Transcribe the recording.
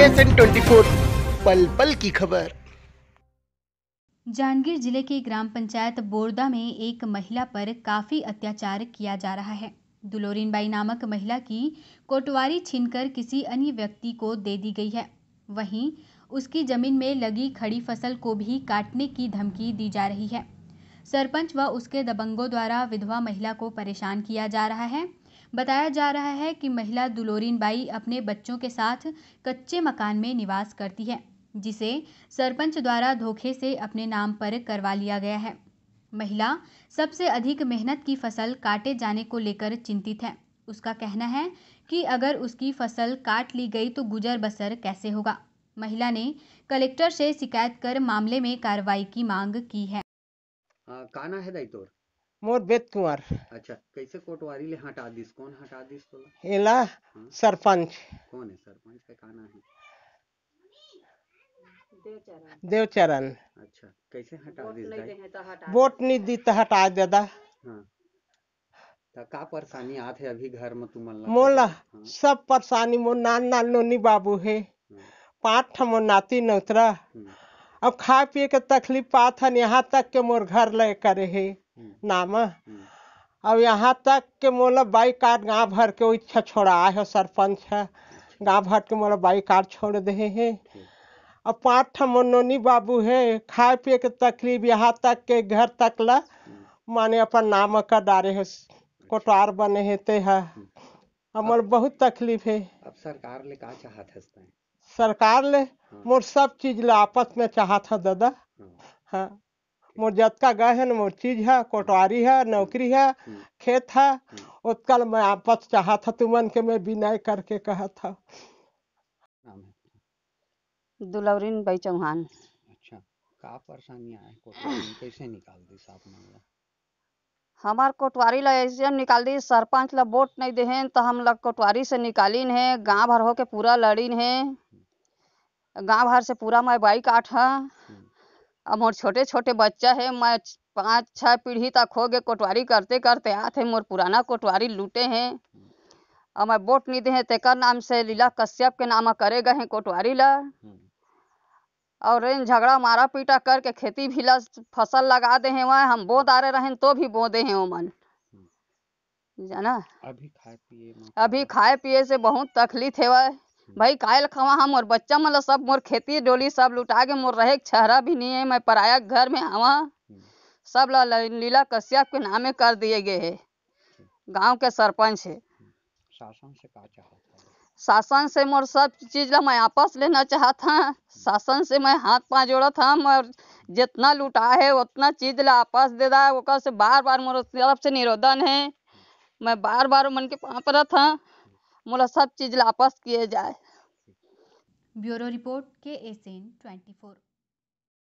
पल पल की खबर जांजगीर जिले के ग्राम पंचायत बोरदा में एक महिला पर काफी अत्याचार किया जा रहा है दुलोरीन बाई नामक महिला की कोटवारी छीनकर किसी अन्य व्यक्ति को दे दी गई है वहीं उसकी जमीन में लगी खड़ी फसल को भी काटने की धमकी दी जा रही है सरपंच व उसके दबंगों द्वारा विधवा महिला को परेशान किया जा रहा है बताया जा रहा है कि महिला दुलोरीन बाई अपने बच्चों के साथ कच्चे मकान में निवास करती है जिसे सरपंच द्वारा धोखे से अपने नाम पर करवा लिया गया है महिला सबसे अधिक मेहनत की फसल काटे जाने को लेकर चिंतित है उसका कहना है कि अगर उसकी फसल काट ली गई तो गुजर बसर कैसे होगा महिला ने कलेक्टर से शिकायत कर मामले में कार्रवाई की मांग की है आ, काना है तोर? मोर बेद कुमार अच्छा कैसे कोटवारी ले हटा दिस कौन हटा दिस तो एला हाँ? सरपंच कौन है सरपंच का का है देवचरण अच्छा कैसे हटा दिस भाई तो वोट नहीं दी तो हटा दादा हाँ ता का परेशानी आ थे अभी घर में तुम मोला हाँ। सब परेशानी मो नान नान नोनी बाबू है हाँ? पाँच ठमो नाती नौतरा हाँ। अब खा पिए के तकलीफ पाथन हन यहाँ तक के मोर घर ले करे है हम्म। नाम हम्म। अब यहाँ तक के मोला मतलब बाई कार्ड गाँव भर के इच्छा छोड़ाए हो सरपंच है अच्छा। गाँव भर के मोला मतलब बाई कार्ड छोड़ दे है अब पाँच ठा मनोनी बाबू है खाए पिए के तकलीफ यहाँ तक के घर तक ला हम्म। माने अपन नाम का डारे है कोटवार अच्छा। बने है ते है हमारे मतलब बहुत तकलीफ है अब सरकार ले का चाहत है सरकार ले हाँ। मोर सब चीज ला आपस में चाहत है दादा हाँ, हाँ। मोर जतका गए है मोर चीज है कोटवारी है नौकरी है खेत है उत्कल मैं आपस चाहा था तुमन के मैं विनय करके कहा था दुलौरीन भाई चौहान अच्छा का परेशानी आए कोटवारी कैसे निकाल दी साहब ने हमार कोटवारी ला ऐसे निकाल दी सरपंच ला वोट नहीं दे हैं तो हम लोग कोटवारी से निकालीन है गांव भर हो के पूरा लड़ीन है गांव भर से पूरा मैं बाइक आठ है अब मोर छोटे छोटे बच्चा है मैं पाँच छः पीढ़ी तक हो गए कोटवारी करते करते आते हैं मोर पुराना कोटवारी लूटे हैं और मैं वोट नहीं दे तेकर नाम से लीला कश्यप के नाम करे गए हैं कोटवारी ला हम्म। और इन झगड़ा मारा पीटा करके खेती भी ला फसल लगा दे हैं वहाँ हम बोद आ रहे रहें तो भी बो दे हैं ओमन हम्म। जाना अभी खाए पिए अभी खाए पिए से बहुत तकलीफ है वह भाई कायल लखावा हम मोर बच्चा मन सब मोर खेती डोली सब लुटा के मोर रहे चेहरा भी नहीं है मैं पराया घर में हवा सब लीला कश्यप के नामे कर दिए गए है गांव के सरपंच है शासन से का चाहता शासन से मोर सब चीज ला मैं आपस लेना चाहता था शासन से मैं हाथ पांव जोड़ा था मोर जितना लुटा है उतना चीज ला आपस दे दा वो से बार बार मोर तरफ से निरोधन है मैं बार बार मन के पाप रहा था मोला मतलब सब चीज वापस किए जाए ब्यूरो रिपोर्ट के एस एन ट्वेंटी फोर